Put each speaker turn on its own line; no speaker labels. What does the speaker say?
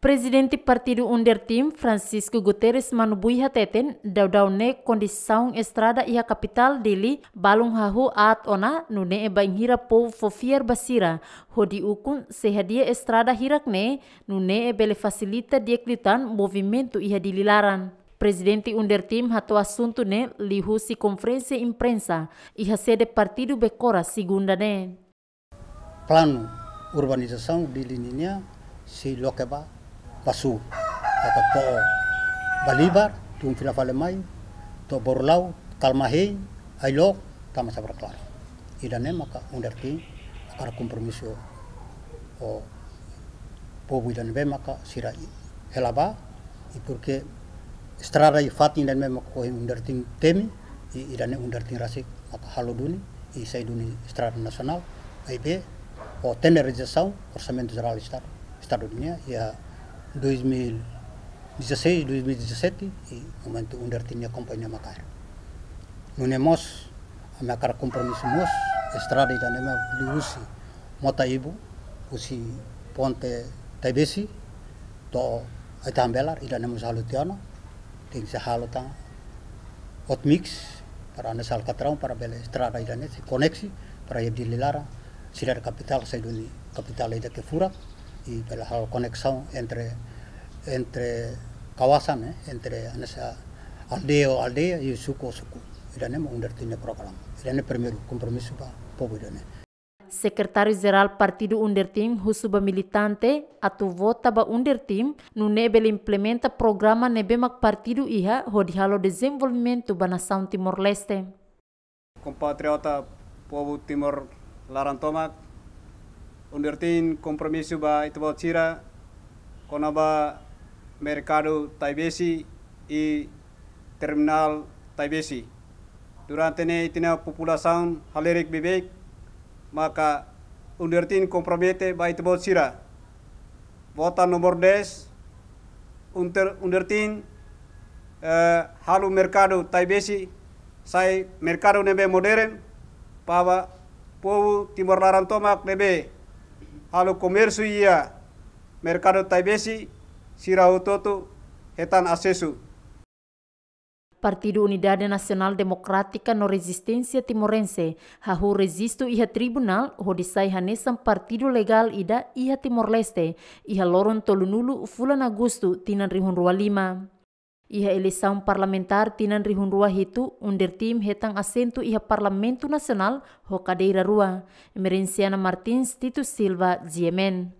Presidente Partido Under Team Francisco Guterres manubui hateten ne condição estrada ia kapital Delhi balung hahu at ona nune eba hira pou fofier basira hodi ukun sehadia estrada hirak ne nune bele facilita dieklitan movimento ia dililaran. Presidente Team hatu asuntu ne lihu si konferensi imprensa iha sede partido Bekora segunda ne.
Plano urbanização di lininya si lokeba pasu kata po balibar tum fila fale mai to borlau kalmahi ailok tama sabar klar ne maka underti akar kompromiso o po idane be maka sira helaba ipurke strada fatin dan memang ko underti temi undar underti rasik maka haloduni i saiduni strada nasional aibe o tener rejeção orçamento geral estado estado dunia ya 2016, 2017, e momento tinha membantu undar timnya kompanya makar. Nunemos, é amakar kompromis mos, estrada dan ema liusi, mota ibu, usi ponte tabesi, to tá etambelar, é idan emos halutiano, ting sehalutan, hot mix, para nesal catrão para bela estrada idan é, esi, conexi para yedililara, silar kapital, capital kapital ida kefura, y de la conexión entre, entre kawasan, eh, entre anesa aldea o aldea y suku suku. Irane mau undertine program. Irane primero, compromiso para povo irane.
Sekretaris Geral Partido Undertim, Husuba Militante, atau Vota ba Undertim, no nebel implementa programa nebe mak partido iha ho di halo desenvolvimento ba nação Timor-Leste.
Compatriota povo Timor Larantomak, undertin kompromisu ba itu ba tira kona ba mercado taibesi i terminal taibesi durante ne itina populasaun halerik bebek maka undertin kompromete ba itu ba vota nomor des undertin uh, halu mercado taibesi sai mercado nebe modern pawa povo timor laran tomak nebe halo komersu ia mercado taibesi sirautoto hetan acesso
Partido Unidade Nacional Democrática no Resistência Timorense, hau resistu iha tribunal, hodisai hanesan partido legal ida iha Timor-Leste, iha loron tolunulu fulan Agustu tinan rihun lima. Iha eleição parlamentar tinan rihun rua hitu under tim hetang asentu iha parlamento nasional ho kadeira rua. Emerenciana Martins Titus Silva, Ziemen.